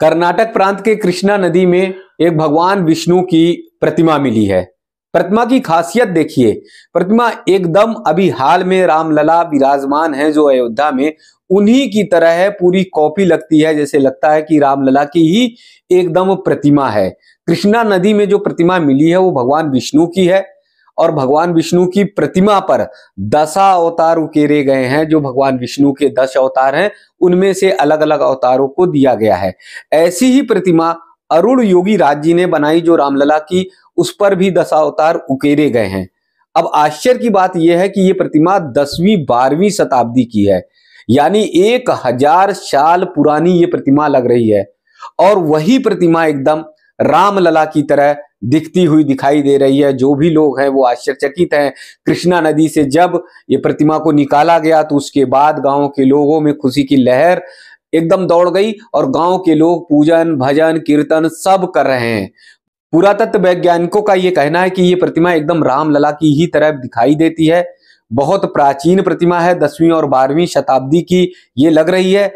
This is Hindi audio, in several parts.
कर्नाटक प्रांत के कृष्णा नदी में एक भगवान विष्णु की प्रतिमा मिली है प्रतिमा की खासियत देखिए प्रतिमा एकदम अभी हाल में रामलला विराजमान है जो अयोध्या में उन्हीं की तरह है पूरी कॉपी लगती है जैसे लगता है कि रामलला की ही एकदम प्रतिमा है कृष्णा नदी में जो प्रतिमा मिली है वो भगवान विष्णु की है और भगवान विष्णु की प्रतिमा पर दशा अवतार उकेरे गए हैं जो भगवान विष्णु के दस अवतार हैं उनमें से अलग अलग अवतारों को दिया गया है ऐसी ही प्रतिमा अरुण योगी राज जी ने बनाई जो रामलला की उस पर भी दशा अवतार उकेरे गए हैं अब आश्चर्य की बात यह है कि ये प्रतिमा दसवीं बारहवीं शताब्दी की है यानी एक हजार साल पुरानी ये प्रतिमा लग रही है और वही प्रतिमा एकदम रामलला की तरह दिखती हुई दिखाई दे रही है जो भी लोग हैं वो आश्चर्यचकित हैं कृष्णा नदी से जब ये प्रतिमा को निकाला गया तो उसके बाद गांव के लोगों में खुशी की लहर एकदम दौड़ गई और गांव के लोग पूजन भजन कीर्तन सब कर रहे हैं पुरातत्व वैज्ञानिकों का ये कहना है कि ये प्रतिमा एकदम रामलला की ही तरह दिखाई देती है बहुत प्राचीन प्रतिमा है दसवीं और बारहवीं शताब्दी की ये लग रही है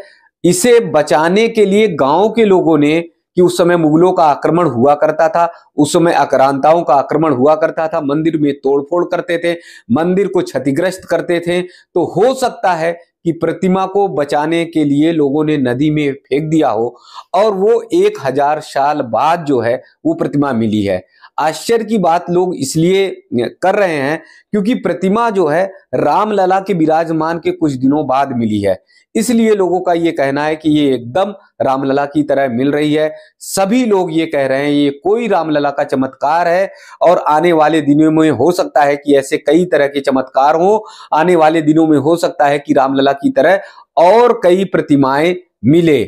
इसे बचाने के लिए गांव के लोगों ने कि उस समय मुगलों का आक्रमण हुआ करता था उस समय अक्रांताओं का आक्रमण हुआ करता था मंदिर में तोड़फोड़ करते थे मंदिर को क्षतिग्रस्त करते थे तो हो सकता है कि प्रतिमा को बचाने के लिए लोगों ने नदी में फेंक दिया हो और वो एक हजार साल बाद जो है वो प्रतिमा मिली है आश्चर्य की बात लोग इसलिए कर रहे हैं क्योंकि प्रतिमा जो है रामलला के विराजमान के कुछ दिनों बाद मिली है इसलिए लोगों का ये कहना है कि ये एकदम रामलला की तरह मिल रही है सभी लोग ये कह रहे हैं ये कोई रामलला का चमत्कार है और आने वाले दिनों में हो सकता है कि ऐसे कई तरह के चमत्कार हो आने वाले दिनों में हो सकता है कि रामलला की तरह और कई प्रतिमाएं मिले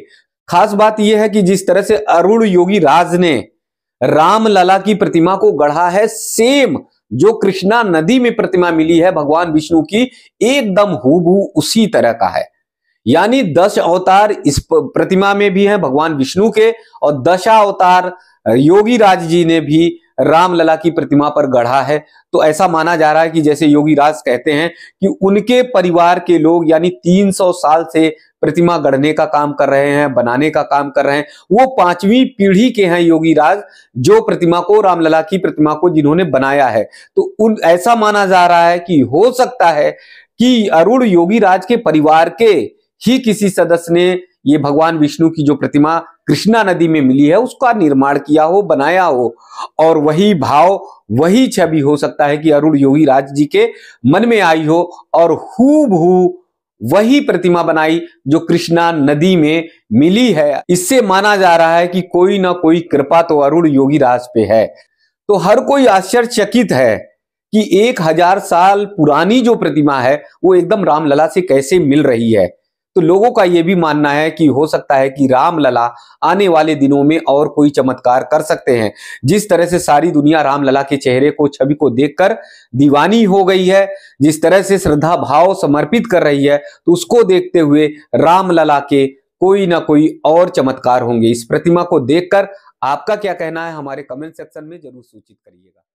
खास बात यह है कि जिस तरह से अरुण योगी राज ने रामलला की प्रतिमा को गढ़ा है सेम जो कृष्णा नदी में प्रतिमा मिली है भगवान विष्णु की एकदम हूबहू उसी तरह का है यानी दश अवतार इस प्रतिमा में भी है भगवान विष्णु के और दशा अवतार योगी राज जी ने भी रामलला की प्रतिमा पर गढ़ा है तो ऐसा माना जा रहा है कि जैसे योगी राज कहते हैं कि उनके परिवार के लोग यानी 300 साल से प्रतिमा गढ़ने का काम कर रहे हैं बनाने का काम कर रहे हैं वो पांचवी पीढ़ी के हैं योगी राज जो प्रतिमा को रामलला की प्रतिमा को जिन्होंने बनाया है तो उन ऐसा माना जा रहा है कि हो सकता है कि अरुण योगी राज के परिवार के ही किसी सदस्य ने ये भगवान विष्णु की जो प्रतिमा कृष्णा नदी में मिली है उसका निर्माण किया हो बनाया हो और वही भाव वही छवि हो सकता है कि अरुण योगी राज जी के मन में आई हो और हु वही प्रतिमा बनाई जो कृष्णा नदी में मिली है इससे माना जा रहा है कि कोई ना कोई कृपा तो अरुण योगी राज पे है तो हर कोई आश्चर्यचकित है कि एक हजार साल पुरानी जो प्रतिमा है वो एकदम रामलला से कैसे मिल रही है तो लोगों का यह भी मानना है कि हो सकता है कि रामलला आने वाले दिनों में और कोई चमत्कार कर सकते हैं जिस तरह से सारी दुनिया रामलला के चेहरे को छवि को देखकर दीवानी हो गई है जिस तरह से श्रद्धा भाव समर्पित कर रही है तो उसको देखते हुए रामलला के कोई ना कोई और चमत्कार होंगे इस प्रतिमा को देखकर आपका क्या कहना है हमारे कमेंट सेक्शन में जरूर सूचित करिएगा